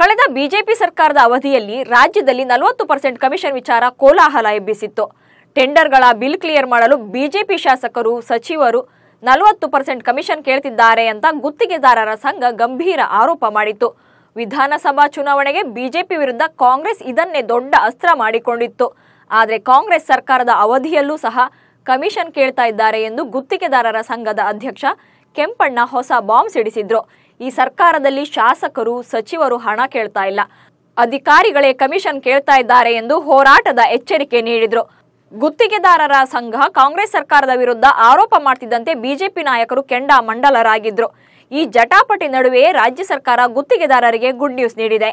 ಕಳೆದ ಬಿಜೆಪಿ ಸರ್ಕಾರದ ಅವಧಿಯಲ್ಲಿ ರಾಜ್ಯದಲ್ಲಿ ನಲವತ್ತು ಪರ್ಸೆಂಟ್ ಕಮಿಷನ್ ವಿಚಾರ ಕೋಲಾಹಲ ಎಬ್ಬಿಸಿತ್ತು ಟೆಂಡರ್ಗಳ ಬಿಲ್ ಕ್ಲಿಯರ್ ಮಾಡಲು ಬಿಜೆಪಿ ಶಾಸಕರು ಸಚಿವರು ನಲವತ್ತು ಪರ್ಸೆಂಟ್ ಕಮಿಷನ್ ಕೇಳ್ತಿದ್ದಾರೆ ಅಂತ ಗುತ್ತಿಗೆದಾರರ ಸಂಘ ಗಂಭೀರ ಆರೋಪ ಮಾಡಿತ್ತು ವಿಧಾನಸಭಾ ಚುನಾವಣೆಗೆ ಬಿಜೆಪಿ ವಿರುದ್ಧ ಕಾಂಗ್ರೆಸ್ ಇದನ್ನೇ ದೊಡ್ಡ ಅಸ್ತ್ರ ಮಾಡಿಕೊಂಡಿತ್ತು ಆದರೆ ಕಾಂಗ್ರೆಸ್ ಸರ್ಕಾರದ ಅವಧಿಯಲ್ಲೂ ಸಹ ಕಮಿಷನ್ ಕೇಳ್ತಾ ಇದ್ದಾರೆ ಎಂದು ಗುತ್ತಿಗೆದಾರರ ಸಂಘದ ಅಧ್ಯಕ್ಷ ಕೆಂಪಣ್ಣ ಹೊಸ ಬಾಂಬ್ ಸಿಡಿಸಿದ್ರು ಈ ಸರ್ಕಾರದಲ್ಲಿ ಶಾಸಕರು ಸಚಿವರು ಹಣ ಕೇಳ್ತಾ ಇಲ್ಲ ಅಧಿಕಾರಿಗಳೇ ಕಮಿಷನ್ ಕೇಳ್ತಾ ಇದ್ದಾರೆ ಎಂದು ಹೋರಾಟದ ಎಚ್ಚರಿಕೆ ನೀಡಿದರು ಗುತ್ತಿಗೆದಾರರ ಸಂಘ ಕಾಂಗ್ರೆಸ್ ಸರ್ಕಾರದ ವಿರುದ್ಧ ಆರೋಪ ಮಾಡ್ತಿದ್ದಂತೆ ಬಿಜೆಪಿ ನಾಯಕರು ಕೆಂಡ ಮಂಡಲರಾಗಿದ್ರು ಈ ಜಟಾಪಟಿ ನಡುವೆಯೇ ರಾಜ್ಯ ಸರ್ಕಾರ ಗುತ್ತಿಗೆದಾರರಿಗೆ ಗುಡ್ ನ್ಯೂಸ್ ನೀಡಿದೆ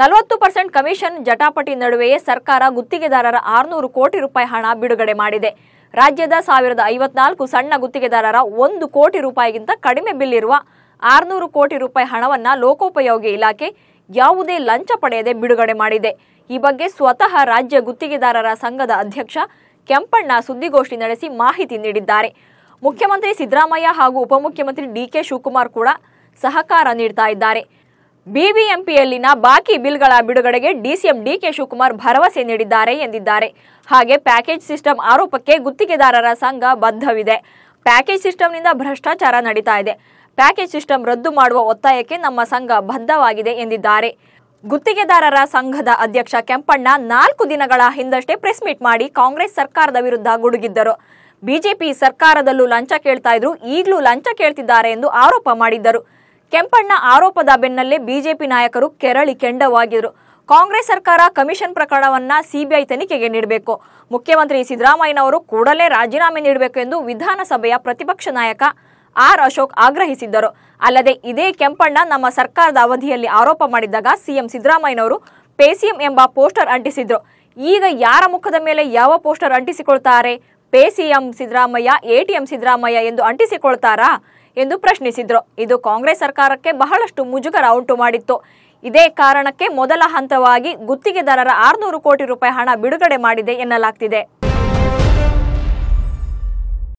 ನಲವತ್ತು ಪರ್ಸೆಂಟ್ ಕಮಿಷನ್ ಜಟಾಪಟಿ ನಡುವೆಯೇ ಸರ್ಕಾರ ಗುತ್ತಿಗೆದಾರರ ಆರುನೂರು ಕೋಟಿ ರೂಪಾಯಿ ಹಣ ಬಿಡುಗಡೆ ಮಾಡಿದೆ ರಾಜ್ಯದ ಸಾವಿರದ ಐವತ್ನಾಲ್ಕು ಸಣ್ಣ ಗುತ್ತಿಗೆದಾರರ ಒಂದು ಕೋಟಿ ರೂಪಾಯಿಗಿಂತ ಕಡಿಮೆ ಬಿಲ್ ಇರುವ ಆರ್ನೂರು ಕೋಟಿ ರೂಪಾಯಿ ಹಣವನ್ನ ಲೋಕೋಪಯೋಗಿ ಇಲಾಖೆ ಯಾವುದೇ ಲಂಚ ಪಡೆಯದೆ ಬಿಡುಗಡೆ ಮಾಡಿದೆ ಈ ಬಗ್ಗೆ ಸ್ವತಃ ರಾಜ್ಯ ಗುತ್ತಿಗೆದಾರರ ಸಂಘದ ಅಧ್ಯಕ್ಷ ಕೆಂಪಣ್ಣ ಸುದ್ದಿಗೋಷ್ಠಿ ನಡೆಸಿ ಮಾಹಿತಿ ನೀಡಿದ್ದಾರೆ ಮುಖ್ಯಮಂತ್ರಿ ಸಿದ್ದರಾಮಯ್ಯ ಹಾಗೂ ಉಪಮುಖ್ಯಮಂತ್ರಿ ಡಿಕೆ ಶಿವಕುಮಾರ್ ಕೂಡ ಸಹಕಾರ ನೀಡ್ತಾ ಇದ್ದಾರೆ ಬಿಬಿಎಂಪಿಯಲ್ಲಿನ ಬಾಕಿ ಬಿಲ್ಗಳ ಬಿಡುಗಡೆಗೆ ಡಿಸಿಎಂ ಡಿಕೆ ಶಿವಕುಮಾರ್ ಭರವಸೆ ನೀಡಿದ್ದಾರೆ ಎಂದಿದ್ದಾರೆ ಹಾಗೆ ಪ್ಯಾಕೇಜ್ ಸಿಸ್ಟಮ್ ಆರೋಪಕ್ಕೆ ಗುತ್ತಿಗೆದಾರರ ಸಂಘ ಬದ್ಧವಿದೆ ಪ್ಯಾಕೇಜ್ ಸಿಸ್ಟಮ್ನಿಂದ ಭ್ರಷ್ಟಾಚಾರ ನಡೀತಾ ಇದೆ ಪ್ಯಾಕೇಜ್ ಸಿಸ್ಟಮ್ ರದ್ದು ಮಾಡುವ ಒತ್ತಾಯಕ್ಕೆ ನಮ್ಮ ಸಂಘ ಬದ್ಧವಾಗಿದೆ ಎಂದಿದ್ದಾರೆ ಗುತ್ತಿಗೆದಾರರ ಸಂಘದ ಅಧ್ಯಕ್ಷ ಕೆಂಪಣ್ಣ ನಾಲ್ಕು ದಿನಗಳ ಹಿಂದಷ್ಟೇ ಪ್ರೆಸ್ ಮೀಟ್ ಮಾಡಿ ಕಾಂಗ್ರೆಸ್ ಸರ್ಕಾರದ ವಿರುದ್ಧ ಗುಡುಗಿದ್ದರು ಬಿಜೆಪಿ ಸರ್ಕಾರದಲ್ಲೂ ಲಂಚ ಕೇಳ್ತಾ ಇದ್ರು ಈಗಲೂ ಲಂಚ ಕೇಳ್ತಿದ್ದಾರೆ ಎಂದು ಆರೋಪ ಮಾಡಿದ್ದರು ಕೆಂಪಣ್ಣ ಆರೋಪದ ಬೆನ್ನಲ್ಲೇ ಬಿಜೆಪಿ ನಾಯಕರು ಕೆರಳಿ ಕೆಂಡವಾಗಿದ್ರು ಕಾಂಗ್ರೆಸ್ ಸರ್ಕಾರ ಕಮಿಷನ್ ಪ್ರಕರಣವನ್ನ ಸಿಬಿಐ ತನಿಖೆಗೆ ನೀಡಬೇಕು ಮುಖ್ಯಮಂತ್ರಿ ಸಿದ್ದರಾಮಯ್ಯನವರು ಕೂಡಲೇ ರಾಜೀನಾಮೆ ನೀಡಬೇಕು ಎಂದು ವಿಧಾನಸಭೆಯ ಪ್ರತಿಪಕ್ಷ ನಾಯಕ ಆರ್ ಅಶೋಕ್ ಆಗ್ರಹಿಸಿದ್ದರು ಅಲ್ಲದೆ ಇದೇ ಕೆಂಪಣ್ಣ ನಮ್ಮ ಸರ್ಕಾರದ ಅವಧಿಯಲ್ಲಿ ಆರೋಪ ಮಾಡಿದ್ದಾಗ ಸಿಎಂ ಸಿದ್ದರಾಮಯ್ಯನವರು ಪೇಸಿಎಂ ಎಂಬ ಪೋಸ್ಟರ್ ಅಂಟಿಸಿದ್ರು ಈಗ ಯಾರ ಮುಖದ ಮೇಲೆ ಯಾವ ಪೋಸ್ಟರ್ ಅಂಟಿಸಿಕೊಳ್ತಾರೆ ಪೇಸಿಎಂ ಸಿದ್ದರಾಮಯ್ಯ ಎಟಿಎಂ ಸಿದ್ದರಾಮಯ್ಯ ಎಂದು ಅಂಟಿಸಿಕೊಳ್ತಾರಾ ಎಂದು ಪ್ರಶ್ನಿಸಿದ್ರು ಇದು ಕಾಂಗ್ರೆಸ್ ಸರ್ಕಾರಕ್ಕೆ ಬಹಳಷ್ಟು ಮುಜುಗರ ಉಂಟು ಮಾಡಿತ್ತು ಇದೇ ಕಾರಣಕ್ಕೆ ಮೊದಲ ಹಂತವಾಗಿ ಗುತ್ತಿಗೆದಾರರ ಆರುನೂರು ಕೋಟಿ ರೂಪಾಯಿ ಹಣ ಬಿಡುಗಡೆ ಮಾಡಿದೆ ಎನ್ನಲಾಗ್ತಿದೆ